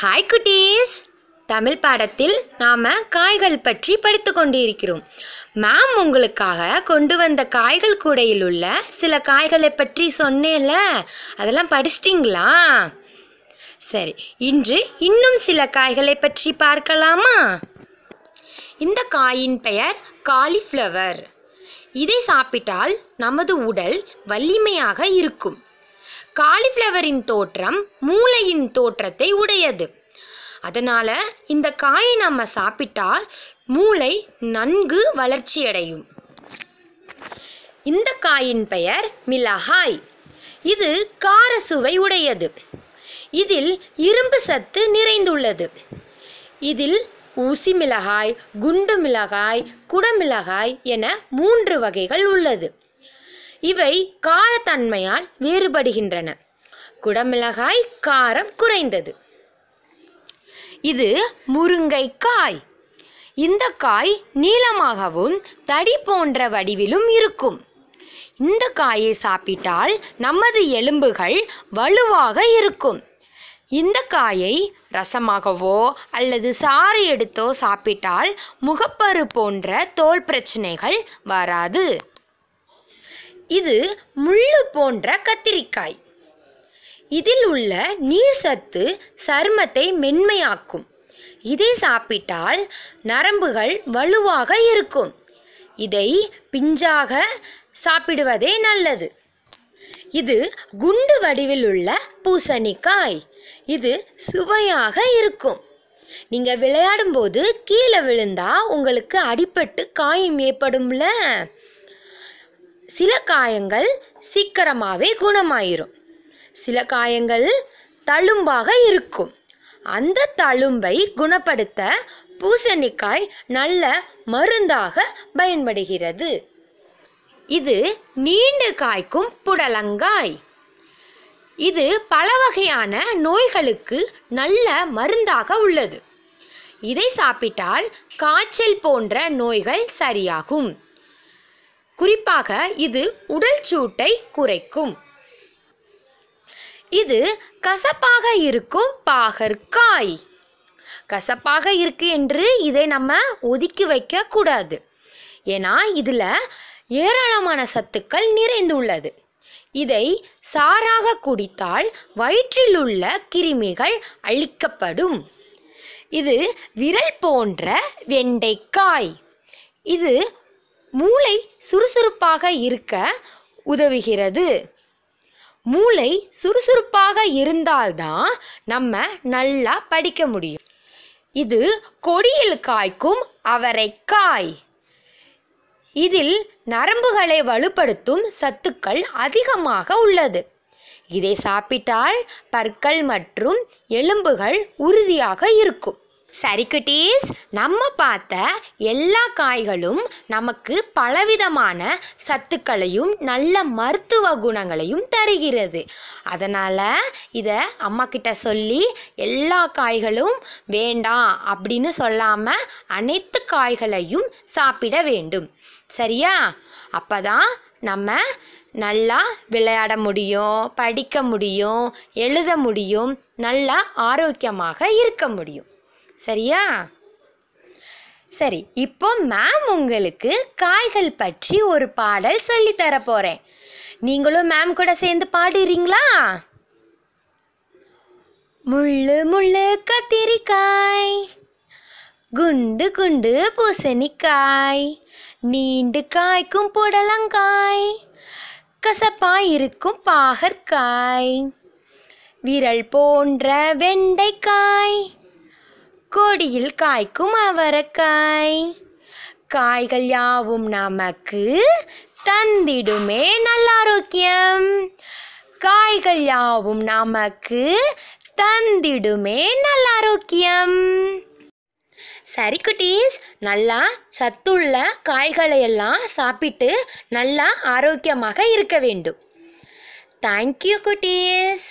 hi குட்டீஸ் தமிழ் பாடத்தில் நாம் காய்கள் பற்றி படித்து கொண்டிருக்கிறோம் மேம் உங்களுக்காக கொண்டு வந்த காய்கள் கூடையில் உள்ள சில காய்களை பற்றி சொன்னேன்ல அதெல்லாம் படிச்சிட்டிங்களா சரி இன்று இன்னும் சில காய்களை பற்றி பார்க்கலாமா இந்த காயின் பெயர் காலிஃப்ளவர் இதை சாப்பிட்டால் நமது உடல் வலிமையாக இருக்கும் காலிஃப்ளவரின் தோற்றம் மூளையின் தோற்றத்தை உடையது அதனால் இந்த காயை நம்ம சாப்பிட்டால் மூளை நன்கு வளர்ச்சியடையும் இந்த காயின் பெயர் மிளகாய் இது கார சுவை உடையது இதில் இரும்பு சத்து நிறைந்துள்ளது இதில் ஊசி மிளகாய் குண்டு மிளகாய் குடமிளகாய் என மூன்று வகைகள் உள்ளது இவை காலத்தன்மையால் வேறுபடுகின்றன குடமிளகாய் காரம் குறைந்தது இது முருங்கைக்காய் இந்த காய் நீளமாகவும் தடி போன்ற வடிவிலும் இருக்கும் இந்த காயை சாப்பிட்டால் நமது எலும்புகள் வலுவாக இருக்கும் இந்த காயை ரசமாகவோ அல்லது சாறு எடுத்தோ சாப்பிட்டால் முகப்பரு போன்ற தோல் பிரச்சனைகள் வராது இது முள்ளு போன்ற கத்திரிக்காய் இதில் உள்ள நீர் சத்து சருமத்தை மென்மையாக்கும் இதை சாப்பிட்டால் நரம்புகள் வலுவாக இருக்கும் இதை பிஞ்சாக சாப்பிடுவதே நல்லது இது குண்டு வடிவில் உள்ள பூசணிக்காய் இது சுவையாக இருக்கும் நீங்க விளையாடும் போது கீழே விழுந்தா உங்களுக்கு அடிப்பட்டு காயம் ஏற்படும்ல சில காயங்கள் சீக்கிரமாகவே குணமாயிரும் சில காயங்கள் தழும்பாக இருக்கும் அந்த தழும்பை குணப்படுத்த பூசணிக்காய் நல்ல மருந்தாக பயன்படுகிறது இது நீண்டு காய்க்கும் புடலங்காய் இது பல வகையான நோய்களுக்கு நல்ல மருந்தாக உள்ளது இதை சாப்பிட்டால் காய்ச்சல் போன்ற நோய்கள் சரியாகும் குறிப்பாக இது உடல் சூட்டை குறைக்கும் இது கசப்பாக இருக்கும் பாகற்காய் கசப்பாக இருக்கு என்று இதை நம்ம ஒதுக்கி வைக்க கூடாது ஏன்னா இதில் ஏராளமான சத்துக்கள் நிறைந்துள்ளது இதை சாராக குடித்தால் வயிற்றில் உள்ள கிருமிகள் அழிக்கப்படும் இது விரல் போன்ற வெண்டைக்காய் இது மூளை சுறுசுறுப்பாக இருக்க உதவுகிறது மூளை சுறுசுறுப்பாக இருந்தால்தான் நம்ம நல்லா படிக்க முடியும் இது கொடியில் காய்க்கும் அவரைக்காய் இதில் நரம்புகளை வலுப்படுத்தும் சத்துக்கள் அதிகமாக உள்ளது இதை சாப்பிட்டால் பற்கள் மற்றும் எலும்புகள் உறுதியாக இருக்கும் சரி குட்டீஸ் நம்ம பார்த்த எல்லா காய்களும் நமக்கு பலவிதமான சத்துக்களையும் நல்ல மருத்துவ குணங்களையும் தருகிறது அதனால் இதை அம்மாக்கிட்ட சொல்லி எல்லா காய்களும் வேண்டாம் அப்படின்னு சொல்லாமல் அனைத்து காய்களையும் சாப்பிட வேண்டும் சரியா அப்போ தான் நம்ம நல்லா விளையாட முடியும் படிக்க முடியும் எழுத முடியும் நல்லா ஆரோக்கியமாக இருக்க முடியும் சரியா சரி இப்போ மேம் உங்களுக்கு காய்கள் பற்றி ஒரு பாடல் சொல்லித்தர போகிறேன் நீங்களும் மேம் கூட சேர்ந்து பாடுறீங்களா முள்ளு முள்ளு கத்திரிக்காய் குண்டு குண்டு பூசணிக்காய் நீண்டு காய்க்கும் புடலங்காய் கசப்பாய் இருக்கும் பாகற்காய் விரல் போன்ற வெண்டைக்காய் கொடியில் காய்க்கும் அவரக்காய் காய்கள் யாவும் நமக்கு தந்திடுமே நல்லாரோக்கியம் காய்கள் யாவும் நமக்கு தந்திடுமே நல்லாரோக்கியம் சரி குட்டீஸ் நல்லா சத்துள்ள காய்களை எல்லாம் சாப்பிட்டு நல்லா ஆரோக்கியமாக இருக்க வேண்டும் தேங்க்யூ குட்டீஸ்